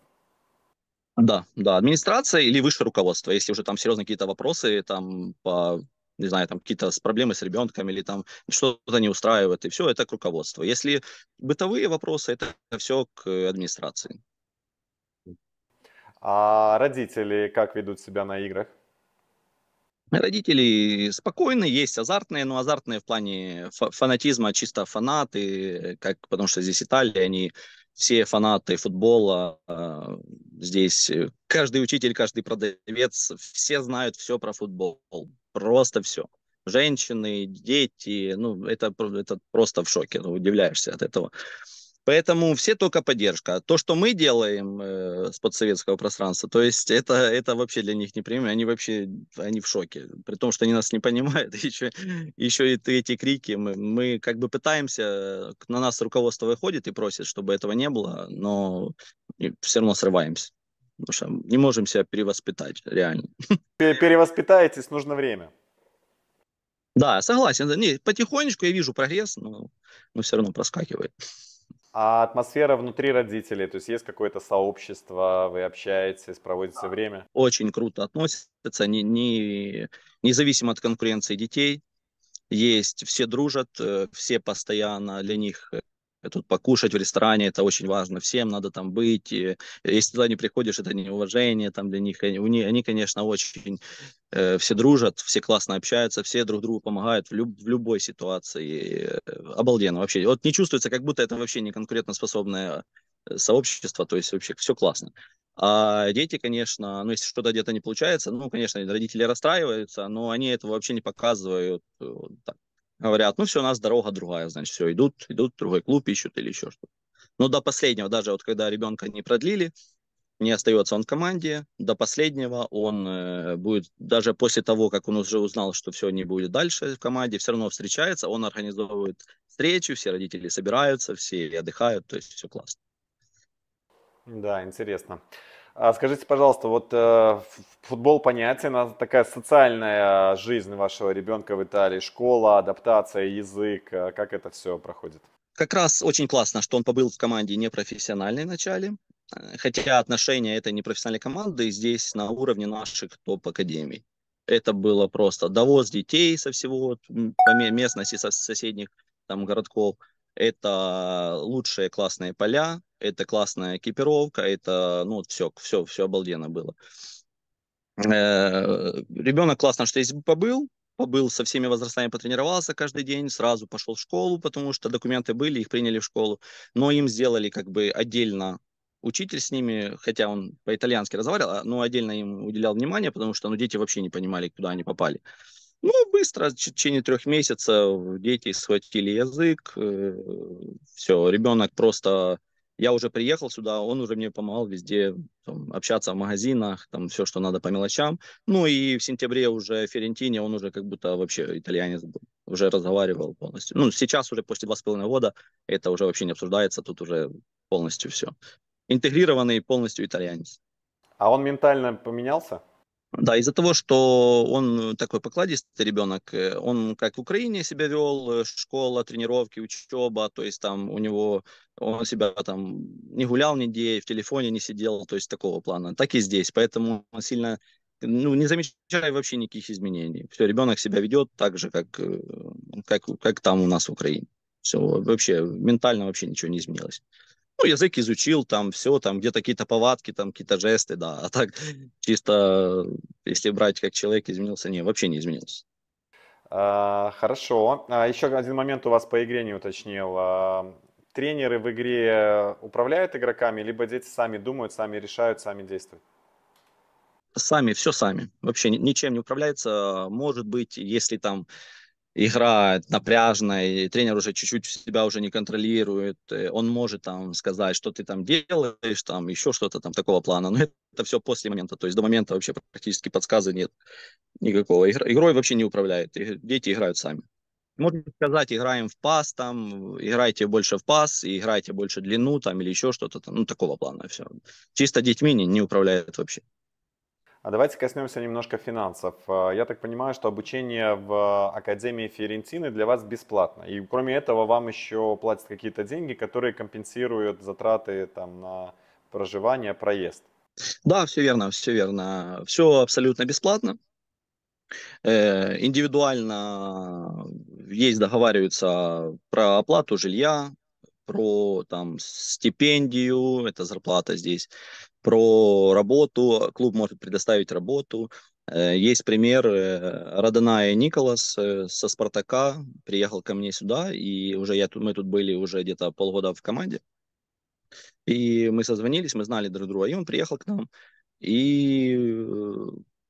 Да, да, администрация или высшее руководство, если уже там серьезные какие-то вопросы там по не знаю, там какие-то проблемы с ребенком или там что-то не устраивает, и все это к руководству. Если бытовые вопросы, это все к администрации. А родители как ведут себя на играх? Родители спокойны, есть азартные, но азартные в плане фанатизма, чисто фанаты, как, потому что здесь Италия, они все фанаты футбола, а, здесь каждый учитель, каждый продавец, все знают все про футбол просто все. Женщины, дети, ну, это, это просто в шоке, ну, удивляешься от этого. Поэтому все только поддержка. То, что мы делаем э, с подсоветского пространства, то есть это, это вообще для них неприемлемо, они вообще они в шоке, при том, что они нас не понимают, еще, [LAUGHS] еще и эти крики, мы, мы как бы пытаемся, на нас руководство выходит и просит, чтобы этого не было, но все равно срываемся. Потому что не можем себя перевоспитать, реально. [LAUGHS] Перевоспитаетесь, нужно время. Да, согласен. Не, потихонечку я вижу прогресс, но, но все равно проскакивает. А атмосфера внутри родителей, то есть есть какое-то сообщество, вы общаетесь, проводите да. время? Очень круто относятся, не, не, независимо от конкуренции детей. Есть, все дружат, э, все постоянно для них э, Тут покушать в ресторане, это очень важно, всем надо там быть. И если туда не приходишь, это неуважение там для них. Они, они конечно, очень э, все дружат, все классно общаются, все друг другу помогают в, люб, в любой ситуации. Обалденно вообще. Вот не чувствуется, как будто это вообще не конкурентоспособное э, сообщество, то есть вообще все классно. А дети, конечно, ну, если что-то где-то не получается, ну, конечно, родители расстраиваются, но они этого вообще не показывают. Вот так говорят, ну все, у нас дорога другая, значит, все, идут, идут в другой клуб, ищут или еще что-то. Но ну, до последнего, даже вот когда ребенка не продлили, не остается он в команде, до последнего он э, будет, даже после того, как он уже узнал, что все не будет дальше в команде, все равно встречается, он организовывает встречу, все родители собираются, все отдыхают, то есть все классно. Да, интересно. А скажите, пожалуйста, вот э, футбол понятен, такая социальная жизнь вашего ребенка в Италии, школа, адаптация, язык, э, как это все проходит? Как раз очень классно, что он побыл в команде непрофессиональной в начале, э, хотя отношения этой непрофессиональной команды здесь на уровне наших топ-академий. Это было просто довоз детей со всего местности, со соседних там городков. Это лучшие классные поля, это классная экипировка, это, ну, все, все, все обалденно было. Э, ребенок классно, что если бы побыл, побыл со всеми возрастами, потренировался каждый день, сразу пошел в школу, потому что документы были, их приняли в школу, но им сделали как бы отдельно учитель с ними, хотя он по-итальянски разговаривал, а, но отдельно им уделял внимание, потому что ну, дети вообще не понимали, куда они попали. Ну, быстро, в течение трех месяцев дети схватили язык, э, все, ребенок просто я уже приехал сюда, он уже мне помогал везде там, общаться в магазинах, там все, что надо по мелочам. Ну и в сентябре уже Ферентине, он уже как будто вообще итальянец был, уже разговаривал полностью. Ну сейчас уже после два с половиной года это уже вообще не обсуждается, тут уже полностью все. Интегрированный полностью итальянец. А он ментально поменялся? Да, из-за того, что он такой покладистый ребенок, э, он как в Украине себя вел, э, школа, тренировки, учеба, то есть там у него, он себя там не гулял нигде, в телефоне не сидел, то есть такого плана. Так и здесь, поэтому он сильно, ну, не замечая вообще никаких изменений. Все, ребенок себя ведет так же, как, э, как, как там у нас в Украине. Все, вообще, ментально вообще ничего не изменилось ну, язык изучил, там все, там где-то какие-то повадки, там какие-то жесты, да. А так чисто, если брать, как человек изменился, не, вообще не изменился. А, хорошо. А еще один момент у вас по игре не уточнил. А, тренеры в игре управляют игроками, либо дети сами думают, сами решают, сами действуют? Сами, все сами. Вообще ничем не управляется. Может быть, если там игра напряжная, и тренер уже чуть-чуть себя уже не контролирует, э, он может там сказать, что ты там делаешь, там еще что-то там такого плана, но это все после момента, то есть до момента вообще практически подсказы нет никакого, игрой вообще не управляет, дети играют сами. Можно сказать, играем в пас, там, играйте больше в пас, и играйте больше длину, там, или еще что-то, там, ну, такого плана все. Чисто детьми не, не управляет вообще. А давайте коснемся немножко финансов. А, я так понимаю, что обучение в Академии Фиорентины для вас бесплатно. И кроме этого вам еще платят какие-то деньги, которые компенсируют затраты там, на проживание, проезд. Да, все верно, все верно. Все абсолютно бесплатно. Э, индивидуально есть договариваются про оплату жилья, про там стипендию, это зарплата здесь, про работу, клуб может предоставить работу. Э, есть пример э, Родоная Николас э, со Спартака приехал ко мне сюда, и уже я, мы тут были уже где-то полгода в команде. И мы созвонились, мы знали друг друга, и он приехал к нам. И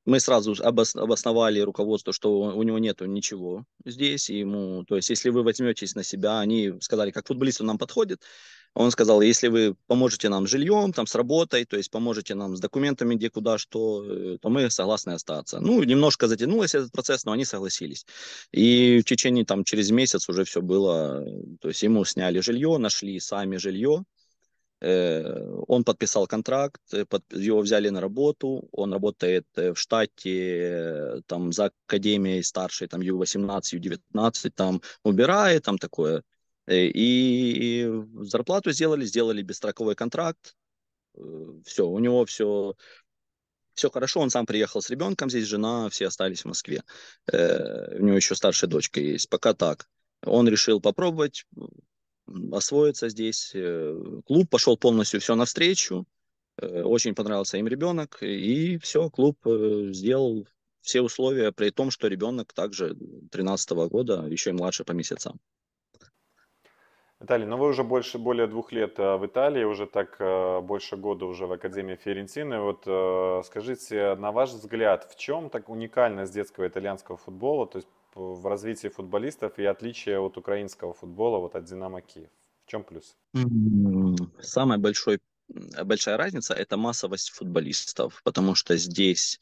мы сразу обос обосновали руководство, что у него нету ничего здесь, ему, то есть, если вы возьметесь на себя, они сказали, как футболисту нам подходит, он сказал, если вы поможете нам с жильем, там, с работой, то есть поможете нам с документами, где, куда, что, э, то мы согласны остаться. Ну, немножко затянулось этот процесс, но они согласились. И в течение, там, через месяц уже все было, э, то есть ему сняли жилье, нашли сами жилье, э, он подписал контракт, его взяли на работу, он работает в штате, там, за академией старшей, там, Ю-18, Ю-19, там, убирает, там, такое, Э, и зарплату сделали, сделали бесстраховой контракт. Э, все, у него все, все хорошо. Он сам приехал с ребенком, здесь жена, все остались в Москве. Э, у него еще старшая дочка есть, пока так. Он решил попробовать освоиться здесь. Клуб пошел полностью все навстречу. Очень понравился им ребенок. И все, клуб сделал все условия, при том, что ребенок также 13 -го года, еще и младше по месяцам. Наталья, ну вы уже больше, более двух лет э, в Италии, уже так э, больше года уже в Академии Ферентины. Вот э, скажите, на ваш взгляд, в чем так уникальность детского итальянского футбола, то есть в развитии футболистов и отличие от украинского футбола, вот от Динамо Киев? В чем плюс? Самая большой, большая разница – это массовость футболистов, потому что здесь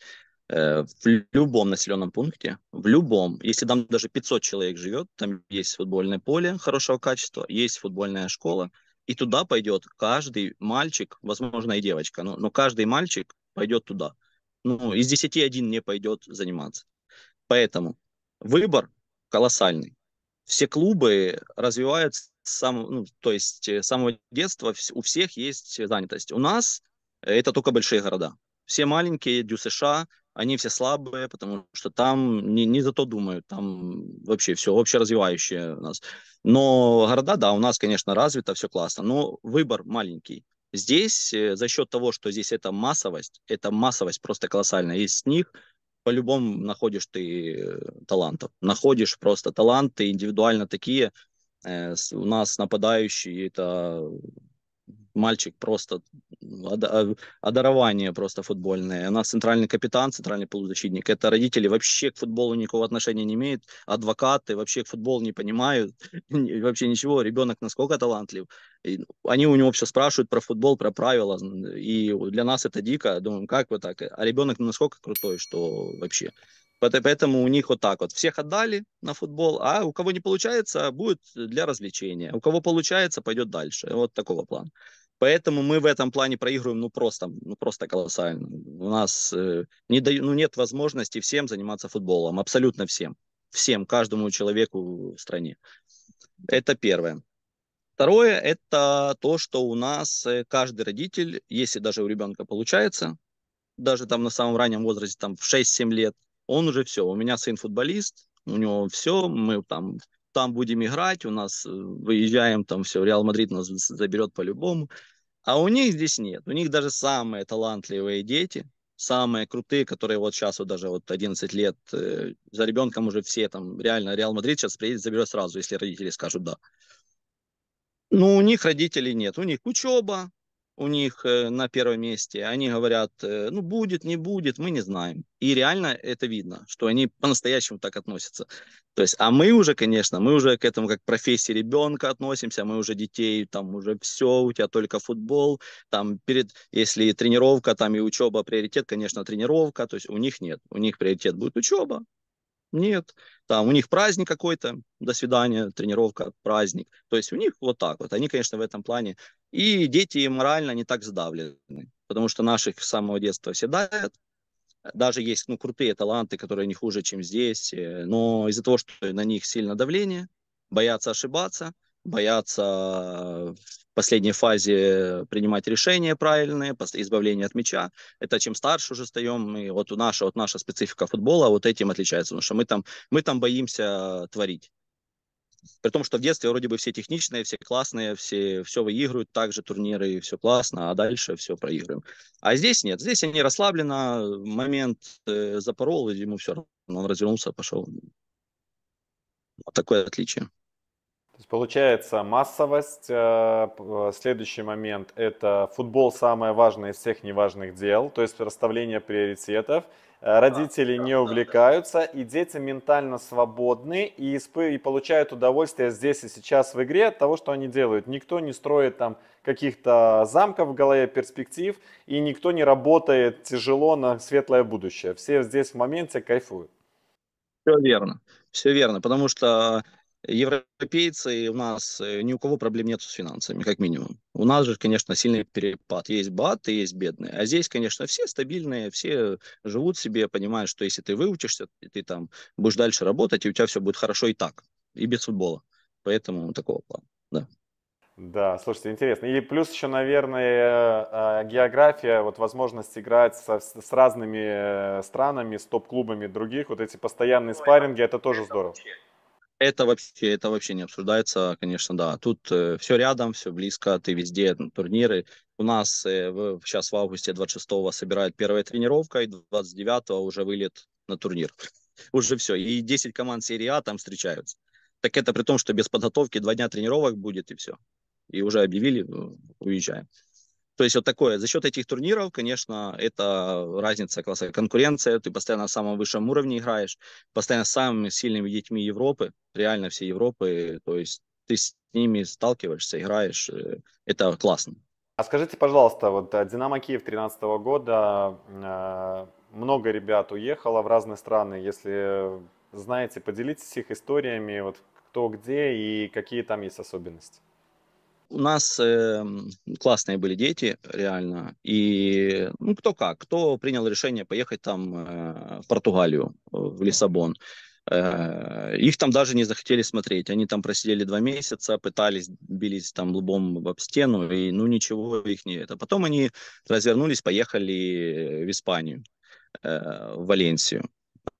Э, в любом населенном пункте, в любом, если там даже 500 человек живет, там есть футбольное поле хорошего качества, есть футбольная школа, и туда пойдет каждый мальчик, возможно, и девочка, но, но каждый мальчик пойдет туда. Ну, из 10 один не пойдет заниматься. Поэтому выбор колоссальный. Все клубы развиваются сам, ну, то есть э, с самого детства, у всех есть занятость. У нас э, это только большие города. Все маленькие, Дю США, они все слабые, потому что там не, не за то думают, там вообще все общеразвивающее у нас. Но города, да, у нас, конечно, развито, все классно, но выбор маленький. Здесь э, за счет того, что здесь это массовость, это массовость просто колоссальная. Из них по-любому находишь ты э, талантов. Находишь просто таланты индивидуально такие. Э, у нас нападающие это мальчик просто а, одарование просто футбольное. у нас центральный капитан, центральный полузащитник. Это родители вообще к футболу никакого отношения не имеют. Адвокаты вообще к футболу не понимают. [LAUGHS] Вообще ничего. Ребенок насколько талантлив. И они у него все спрашивают про футбол, про правила. И для нас это дико. Думаем, как вот так? А ребенок насколько крутой, что вообще. Поэтому у них вот так вот. Всех отдали на футбол, а у кого не получается, будет для развлечения. У кого получается, пойдет дальше. Вот такого плана. Поэтому мы в этом плане проигрываем, ну просто, ну просто колоссально. У нас э, не даю, ну, нет возможности всем заниматься футболом, абсолютно всем, всем, каждому человеку в стране. Это первое. Второе – это то, что у нас э, каждый родитель, если даже у ребенка получается, даже там на самом раннем возрасте, там в 6-7 лет, он уже все, у меня сын футболист, у него все, мы там там будем играть, у нас э, выезжаем, там все, Реал Мадрид нас заберет по-любому. А у них здесь нет. У них даже самые талантливые дети, самые крутые, которые вот сейчас вот даже вот 11 лет, э, за ребенком уже все там, реально, Реал Мадрид сейчас приедет, заберет сразу, если родители скажут да. Ну у них родителей нет. У них учеба, у них э, на первом месте. Они говорят, э, ну, будет, не будет, мы не знаем. И реально это видно, что они по-настоящему так относятся. То есть, а мы уже, конечно, мы уже к этому как к профессии ребенка относимся, мы уже детей, там уже все, у тебя только футбол, там перед, если тренировка, там и учеба приоритет, конечно, тренировка, то есть у них нет, у них приоритет будет учеба, нет, там у них праздник какой-то, до свидания, тренировка, праздник. То есть у них вот так вот. Они, конечно, в этом плане. И дети морально не так задавлены, потому что наших с самого детства все давят. Даже есть ну, крутые таланты, которые не хуже, чем здесь. Э, но из-за того, что на них сильно давление, боятся ошибаться – боятся последней фазе принимать решения правильные, избавление от мяча. Это чем старше уже стаем, и вот у наша, вот наша специфика футбола вот этим отличается, потому что мы там, мы там боимся творить. При том, что в детстве вроде бы все техничные, все классные, все, все выигрывают, также турниры, и все классно, а дальше все проигрываем. А здесь нет, здесь они расслабленно, момент э, запорол, ему все равно, он развернулся, пошел. Вот такое отличие есть получается массовость. Э, э, следующий момент – это футбол – самое важное из всех неважных дел, то есть расставление приоритетов. Э, родители да, не да, увлекаются, да, и дети ментально свободны и, испы- и получают удовольствие здесь и сейчас в игре от того, что они делают. Никто не строит там каких-то замков в голове, перспектив, и никто не работает тяжело на светлое будущее. Все здесь в моменте кайфуют. Все верно, все верно, потому что европейцы, у нас э, ни у кого проблем нет с финансами, как минимум. У нас же, конечно, сильный перепад. Есть богатые, есть бедные. А здесь, конечно, все стабильные, все живут себе, понимают, что если ты выучишься, ты там будешь дальше работать, и у тебя все будет хорошо и так, и без футбола. Поэтому такого плана, да. Да, слушайте, интересно. И плюс еще, наверное, а, география, вот возможность играть со, с разными э, странами, с топ-клубами других, вот эти постоянные Ой, спарринги, это тоже это здорово. Вообще. Это вообще, это вообще не обсуждается, конечно, да. Тут э, все рядом, все близко, ты везде, ну, турниры. У нас э, в, сейчас в августе 26-го собирают первая тренировка, и 29-го уже вылет на турнир. [LAUGHS] Уже все, и 10 команд серии А там встречаются. Так это при том, что без подготовки два дня тренировок будет, и все. И уже объявили, ну, уезжаем. То есть вот такое. За счет этих турниров, конечно, это разница класса конкуренция. Ты постоянно на самом высшем уровне играешь, постоянно с самыми сильными детьми Европы, реально всей Европы. То есть ты с ними сталкиваешься, играешь. Э, это классно. А скажите, пожалуйста, вот э, Динамо Киев 2013 года, э, много ребят уехало в разные страны. Если знаете, поделитесь их историями, вот кто где и какие там есть особенности у нас э, классные были дети, реально. И ну, кто как, кто принял решение поехать там э, в Португалию, в Лиссабон. Э, их там даже не захотели смотреть. Они там просидели два месяца, пытались, бились там лбом об стену, и ну ничего их не это. Потом они развернулись, поехали в Испанию, э, в Валенсию.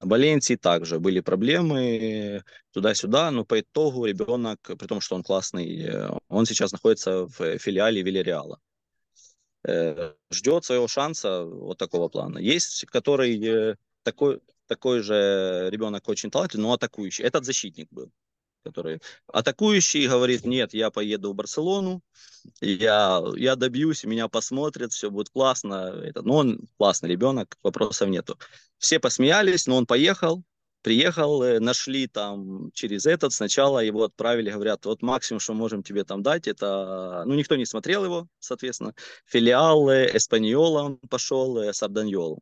Валенсии также были проблемы туда-сюда, но по итогу ребенок, при том, что он классный, э, он сейчас находится в э, филиале Вильяреала. Э, ждет своего шанса вот такого плана. Есть, который такой, такой же ребенок очень талантливый, но атакующий. Этот защитник был который атакующий говорит, нет, я поеду в Барселону, я, я добьюсь, меня посмотрят, все будет классно. Это, ну, он классный ребенок, вопросов нету. Все посмеялись, но он поехал, приехал, э, нашли там через этот, сначала его отправили, говорят, вот максимум, что можем тебе там дать, это, ну, никто не смотрел его, соответственно, филиалы э, Эспаньола он пошел, э, Сарданьол,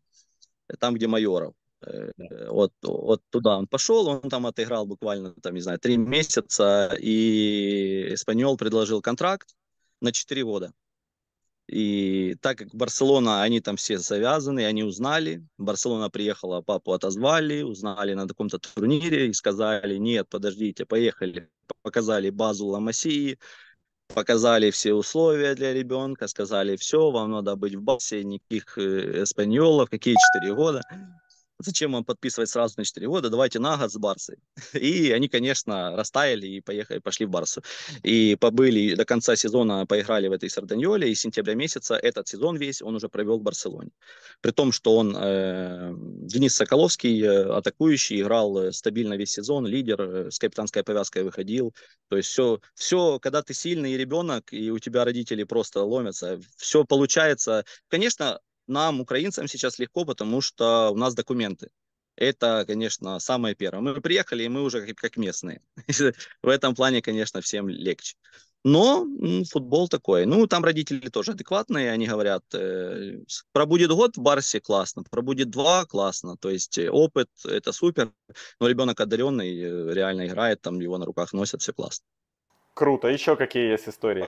там, где Майоров. Э, вот, вот туда он пошел, он там отыграл буквально, там, не знаю, три месяца, и испаньол предложил контракт на 4 года. И так как Барселона, они там все завязаны, они узнали. Барселона приехала, папу отозвали, узнали на каком-то турнире и сказали, нет, подождите, поехали. Показали базу Ламасии, показали все условия для ребенка, сказали, все, вам надо быть в базе, никаких э, эспаньолов, какие 4 года зачем вам подписывать сразу на 4 года, давайте на год с Барсой. [LAUGHS] И они, конечно, растаяли и поехали, пошли в Барсу. И побыли до конца сезона, поиграли в этой Сардиньоле, и с сентября месяца этот сезон весь он уже провел в Барселоне. При том, что он, э, Денис Соколовский, э, атакующий, играл э, стабильно весь сезон, лидер, э, с капитанской повязкой выходил. То есть все, все когда ты сильный ребенок, и у тебя родители просто ломятся, все получается. Конечно, нам, украинцам, сейчас легко, потому что у нас документы. Это, конечно, самое первое. Мы приехали, и мы уже как местные. [LAUGHS] В этом плане, конечно, всем легче. Но футбол такой. Ну, там родители тоже адекватные, они говорят, э, пробудет год в Барсе, классно, пробудет два, классно. То есть э, опыт, это супер, но ребенок одаренный, э, реально играет, там его на руках носят, все классно. Круто. Еще какие есть истории?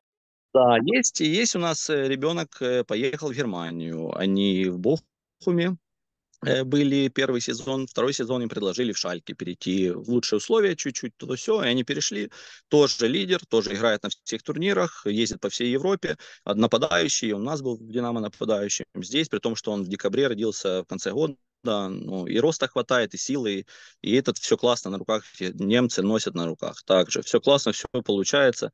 Да, есть, и есть у нас э, ребенок э, поехал в Германию. Они в Бохуме э, были первый сезон, второй сезон им предложили в Шальке перейти в лучшие условия чуть-чуть, то все, и они перешли. Тоже лидер, тоже играет на всех турнирах, ездит по всей Европе, а нападающий, у нас был в Динамо нападающим здесь, при том, что он в декабре родился в конце года, да, ну, и роста хватает, и силы, и, и этот все классно на руках, немцы носят на руках также. Все классно, все получается.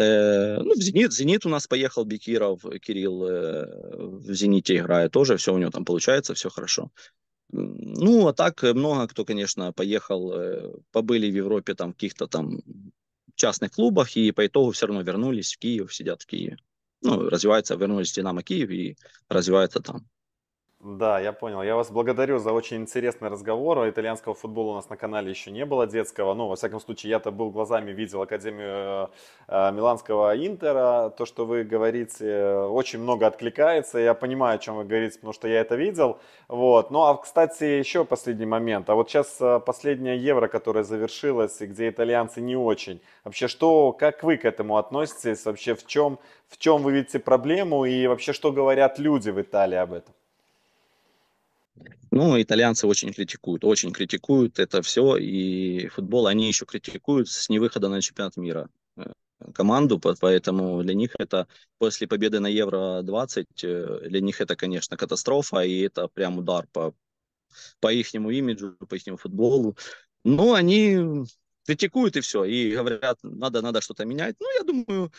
Э, ну, в «Зенит», «Зенит» у нас поехал Бекиров, Кирилл э, в «Зените» играет тоже, все у него там получается, все хорошо. Ну, а так э, много кто, конечно, поехал, побыли в Европе там в каких-то там частных клубах, и по итогу все равно вернулись в Киев, сидят в Киеве. Ну, развивается, вернулись в «Динамо Киев» и развивается там. Да, я понял. Я вас благодарю за очень интересный разговор. Итальянского футбола у нас на канале еще не было детского. Ну, во всяком случае, я-то был глазами, видел Академию э, э, Миланского Интера. То, что вы говорите, очень много откликается. Я понимаю, о чем вы говорите, потому что я это видел. Вот. Ну, а, кстати, еще последний момент. А вот сейчас э, последняя Евро, которая завершилась, и где итальянцы не очень. Вообще, что, как вы к этому относитесь? Вообще, в чем, в чем вы видите проблему? И вообще, что говорят люди в Италии об этом? Ну, итальянцы очень критикуют, очень критикуют это все, и футбол они еще критикуют с невыхода на чемпионат мира э, команду, поэтому для них это после победы на Евро-20, э, для них это, конечно, катастрофа, и это прям удар по, по их имиджу, по их футболу. Но ну, они критикуют и все, и говорят, надо, надо что-то менять. Ну, я думаю,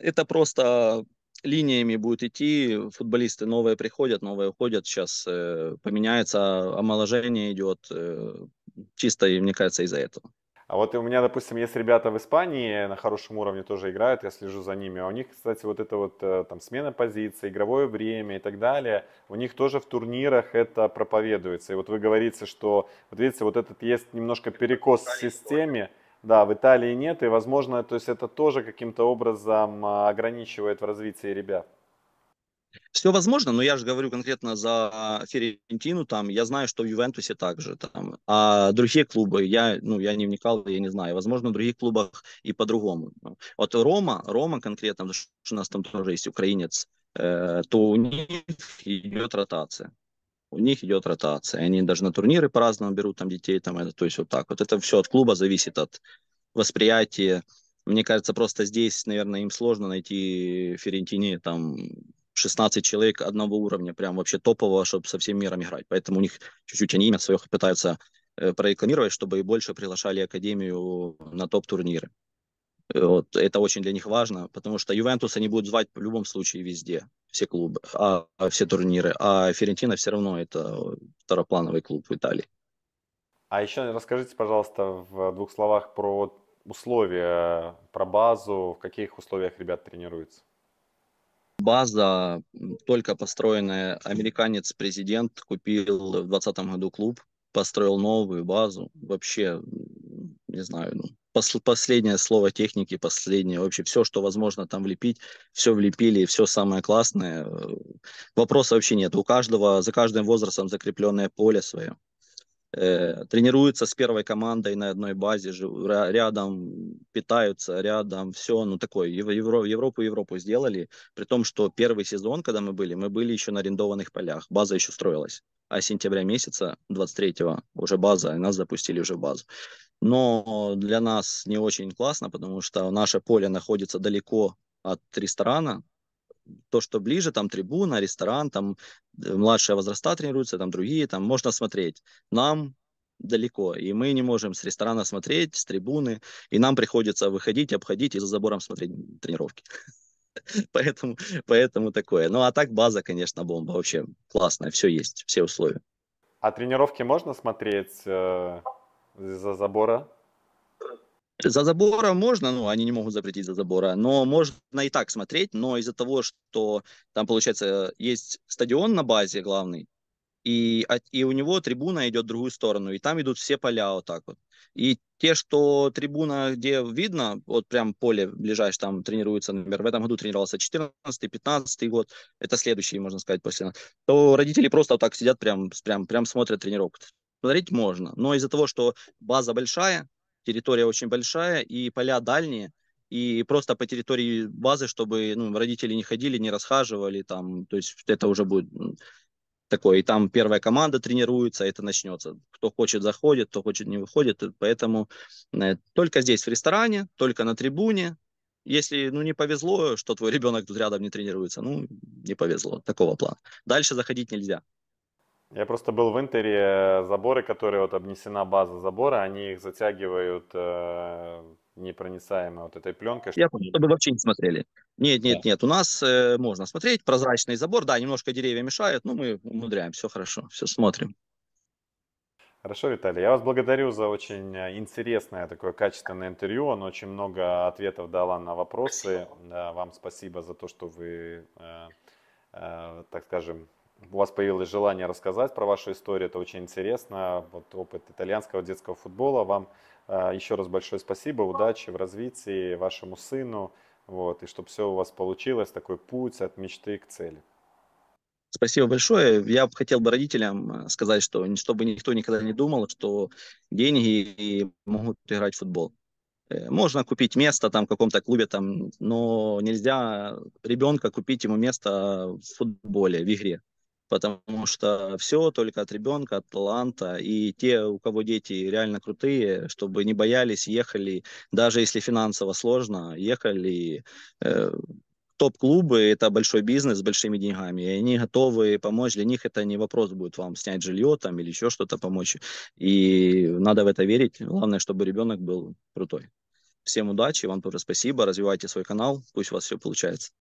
это просто линиями будет идти, футболисты новые приходят, новые уходят, сейчас э, поменяется, а, омоложение идет, э, чисто, мне кажется, из-за этого. А вот у меня, допустим, есть ребята в Испании на хорошем уровне тоже играют, я слежу за ними. А у них, кстати, вот это вот э, там смена позиции, игровое время и так далее, у них тоже в турнирах это проповедуется. И вот вы говорите, что, вот видите, вот этот есть немножко перекос в системе, да, в Италии нет, и, возможно, то есть это тоже каким-то образом а, ограничивает в развитии ребят. Все возможно, но я же говорю конкретно за Ферентину, там, я знаю, что в Ювентусе также, там, а другие клубы, я, ну, я не вникал, я не знаю, возможно, в других клубах и по-другому. Вот Рома, Рома конкретно, потому что у нас там тоже есть украинец, э, то у них идет ротация у них идет ротация. Они даже на турниры по-разному берут там детей, там это, то есть вот так. Вот это все от клуба зависит от восприятия. Мне кажется, просто здесь, наверное, им сложно найти в Ферентине там 16 человек одного уровня, прям вообще топового, чтобы со всем миром играть. Поэтому у них чуть-чуть они имя своих пытаются э, прорекламировать, чтобы и больше приглашали Академию на топ-турниры. Вот, это очень для них важно, потому что Ювентус они будут звать в любом случае везде, все клубы, а, а все турниры. А Ферентина все равно это второплановый клуб в Италии. А еще расскажите, пожалуйста, в двух словах про условия, про базу, в каких условиях ребят тренируются? База только построенная. Американец-президент купил в 2020 году клуб, построил новую базу. Вообще, не знаю, ну, пос, последнее слово техники, последнее вообще все, что возможно там влепить, все влепили, все самое классное. Вопроса вообще нет. У каждого, за каждым возрастом закрепленное поле свое. Э, тренируются с первой командой на одной базе, жив, рядом питаются, рядом все, ну такое, Евро, Европу Европу сделали, при том, что первый сезон, когда мы были, мы были еще на арендованных полях, база еще строилась а с сентября месяца 23-го уже база, нас запустили уже в базу но для нас не очень классно, потому что наше поле находится далеко от ресторана. То, что ближе, там трибуна, ресторан, там э, младшие возраста тренируются, там другие, там можно смотреть. Нам далеко, и мы не можем с ресторана смотреть, с трибуны, и нам приходится выходить, обходить и за забором смотреть тренировки. [LAUGHS] Поэтому, поэтому такое. Ну, а так база, конечно, бомба вообще классная, все есть, все условия. А тренировки можно смотреть э, за забора? За забора можно, ну, они не могут запретить за забора, но можно и так смотреть, но из-за того, что там, получается, есть стадион на базе главный, и, и у него трибуна идет в другую сторону, и там идут все поля вот так вот. И те, что трибуна, где видно, вот прям поле ближайшее там тренируется, например, в этом году тренировался 14-15 год, это следующий, можно сказать, после то родители просто вот так сидят, прям, прям, прям смотрят тренировку. Смотреть можно, но из-за того, что база большая, территория очень большая и поля дальние, и просто по территории базы, чтобы ну, родители не ходили, не расхаживали, там, то есть это уже будет такое, и там первая команда тренируется, это начнется. Кто хочет, заходит, кто хочет, не выходит, поэтому э, только здесь, в ресторане, только на трибуне, если, ну, не повезло, что твой ребенок тут рядом не тренируется, ну, не повезло, такого плана. Дальше заходить нельзя. Я просто был в Интере, э, заборы, которые вот обнесена база забора, они их затягивают э, непроницаемо вот этой пленкой. Я понял, чтобы вообще не смотрели. Нет, нет, да. нет, у нас э, можно смотреть, прозрачный забор, да, немножко деревья мешают, но мы умудряем, все хорошо, все смотрим. Хорошо, Виталий, я вас благодарю за очень э, интересное такое качественное интервью. Оно очень много ответов дала на вопросы. Спасибо. вам спасибо за то, что вы, э, э, так скажем, у вас появилось желание рассказать про вашу историю, это очень интересно. Вот опыт итальянского детского футбола. Вам э, еще раз большое спасибо, удачи в развитии вашему сыну, вот, и чтобы все у вас получилось, такой путь от мечты к цели. Спасибо большое. Я хотел бы родителям э, сказать, что чтобы никто никогда не думал, что деньги могут играть в футбол. Э, можно купить место там в каком-то клубе, там, но нельзя ребенка купить ему место в футболе, в игре потому что все только от ребенка, от таланта. И те, у кого дети реально крутые, чтобы не боялись, ехали, даже если финансово сложно, ехали. Э, Топ-клубы – это большой бизнес с большими деньгами, и они готовы помочь. Для них это не вопрос будет вам снять жилье там или еще что-то помочь. И надо в это верить. Главное, чтобы ребенок был крутой. Всем удачи, вам тоже спасибо, развивайте свой канал, пусть у вас все получается.